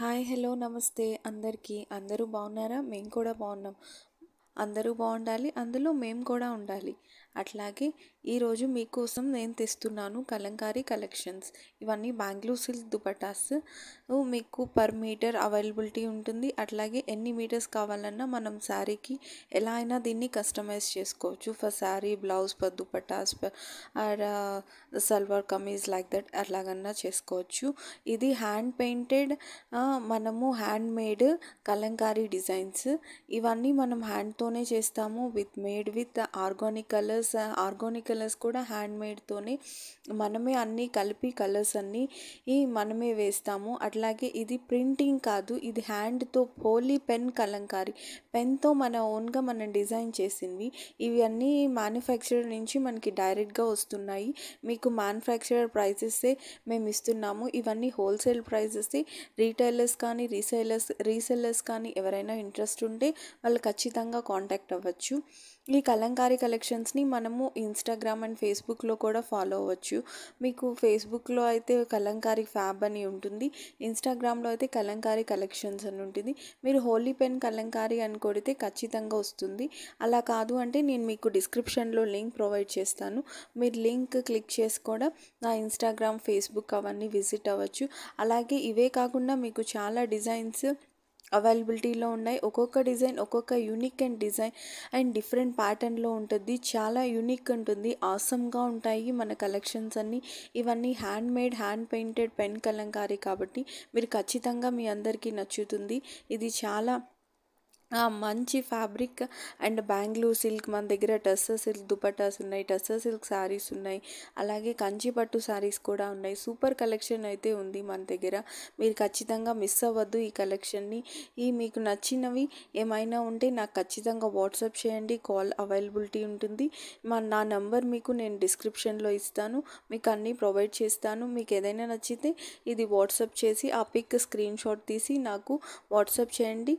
hi hello నమస్తే అందరికీ అందరూ బాగున్నారా మేము కూడా బాగున్నాం అందరూ బాగుండాలి అందులో మేము కూడా ఉండాలి అట్లాగే ఈరోజు మీకోసం నేను తెస్తున్నాను కలంకారీ కలెక్షన్స్ ఇవన్నీ బెంగళూరు సిల్క్ దుపటాస్ మీకు పర్ మీటర్ అవైలబిలిటీ ఉంటుంది అట్లాగే ఎన్ని మీటర్స్ కావాలన్నా మనం శారీకి ఎలా అయినా దీన్ని కస్టమైజ్ చేసుకోవచ్చు for sari blouse per dupattas or salwar kameez like that అట్లాగన్నా చేసుకోవచ్చు ఇది హ్యాండ్ పెయింటెడ్ మనము హ్యాండ్ మేడ్ కలంకారీ డిజైన్స్ ఇవన్నీ మనం హ్యాండ్తో హ్యాండ్తోనే చేస్తాము with made with organic colours organic colours కూడా హ్యాండ్ మేడ్తోనే మనమే అన్నీ కలిపి కలర్స్ అన్నీ మనమే వేస్తాము అట్లాగే ఇది ప్రింటింగ్ కాదు ఇది హ్యాండ్తో పోలీ పెన్ కలంకారి పెన్తో మన ఓన్గా మనం డిజైన్ చేసింది ఇవి అన్నీ మ్యానుఫ్యాక్చరర్ నుంచి మనకి డైరెక్ట్గా వస్తున్నాయి మీకు మ్యానుఫ్యాక్చరర్ ప్రైజెసే మేము ఇస్తున్నాము ఇవన్నీ హోల్సేల్ ప్రైజెసే రీటైలర్స్ కానీ రీసైలర్స్ రీసెలర్స్ కానీ ఎవరైనా ఇంట్రెస్ట్ ఉంటే వాళ్ళు ఖచ్చితంగా కాంటాక్ట్ అవ్వచ్చు ఈ కలంకారీ కలెక్షన్స్ని మనము ఇన్స్టాగ్రామ్ అండ్ ఫేస్బుక్లో కూడా ఫాలో అవ్వచ్చు మీకు ఫేస్బుక్లో అయితే కలంకారీ ఫ్యాబ్ అని ఉంటుంది ఇన్స్టాగ్రామ్లో అయితే కలంకారీ కలెక్షన్స్ అని ఉంటుంది మీరు హోలీ పెన్ కలంకారీ అని కొడితే ఖచ్చితంగా వస్తుంది అలా కాదు అంటే నేను మీకు డిస్క్రిప్షన్లో లింక్ ప్రొవైడ్ చేస్తాను మీరు లింక్ క్లిక్ చేసి కూడా నా ఇన్స్టాగ్రామ్ ఫేస్బుక్ అవన్నీ విజిట్ అవ్వచ్చు అలాగే ఇవే కాకుండా మీకు చాలా డిజైన్స్ అవైలబిలిటీలో ఉన్నాయి ఒక్కొక్క డిజైన్ ఒక్కొక్క unique and design and different ప్యాటర్న్లో ఉంటుంది చాలా యూనిక్ ఉంటుంది ఆసమ్గా ఉంటాయి మన కలెక్షన్స్ అన్నీ ఇవన్నీ hand made hand painted pen Kalamkari కాబట్టి మీరు ఖచ్చితంగా మీ అందరికీ నచ్చుతుంది ఇది చాలా మంచి ఫ్యాబ్రిక్ అండ్ బెంగళూరు సిల్క్ మన దగ్గర టస్సర్ సిల్క్ దుపట్టాస్ ఉన్నాయి టస్సర్ సిల్క్ శారీస్ ఉన్నాయి అలాగే కంచిపట్టు శారీస్ కూడా ఉన్నాయి సూపర్ కలెక్షన్ అయితే ఉంది మన దగ్గర మీరు ఖచ్చితంగా మిస్ అవ్వద్దు ఈ కలెక్షన్ని ఈ మీకు నచ్చినవి ఏమైనా ఉంటే నాకు ఖచ్చితంగా వాట్సాప్ చేయండి కాల్ అవైలబిలిటీ ఉంటుంది మా నా నెంబర్ మీకు నేను డిస్క్రిప్షన్లో ఇస్తాను మీకు అన్నీ ప్రొవైడ్ చేస్తాను మీకు ఏదైనా నచ్చితే ఇది వాట్సాప్ చేసి ఆ పిక్ స్క్రీన్ షాట్ తీసి నాకు వాట్సాప్ చేయండి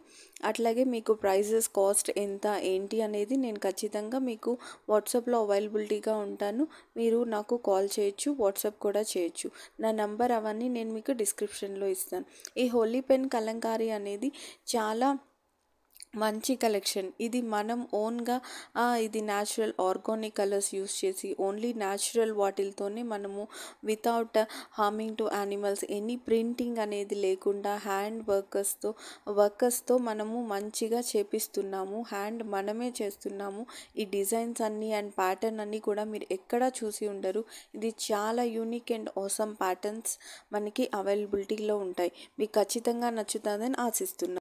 అట్లాగే మీ మీకు ప్రైజెస్ కాస్ట్ ఎంత ఏంటి అనేది నేను ఖచ్చితంగా మీకు వాట్సాప్లో అవైలబిలిటీగా ఉంటాను మీరు నాకు కాల్ చేయొచ్చు వాట్సాప్ కూడా చేయొచ్చు నా నంబర్ అవన్నీ నేను మీకు డిస్క్రిప్షన్లో ఇస్తాను ఈ హోలీ పెన్ కలంకారీ అనేది చాలా మంచి కలెక్షన్ ఇది మనం ఓన్గా ఇది న్యాచురల్ ఆర్గానిక్ కలర్స్ యూస్ చేసి ఓన్లీ న్యాచురల్ వాటిల్తోనే మనము without harming to animals any printing అనేది లేకుండా హ్యాండ్ వర్కర్స్తో వర్కర్స్తో మనము మంచిగా చేపిస్తున్నాము హ్యాండ్ మనమే చేస్తున్నాము ఈ డిజైన్స్ అన్నీ అండ్ ప్యాటర్న్ అన్నీ కూడా మీరు ఎక్కడా చూసి ఉండరు ఇది చాలా యూనిక్ అండ్ ఓసమ్ ప్యాటర్న్స్ మనకి అవైలబిలిటీలో ఉంటాయి మీకు ఖచ్చితంగా నచ్చుతుందని ఆశిస్తున్నాను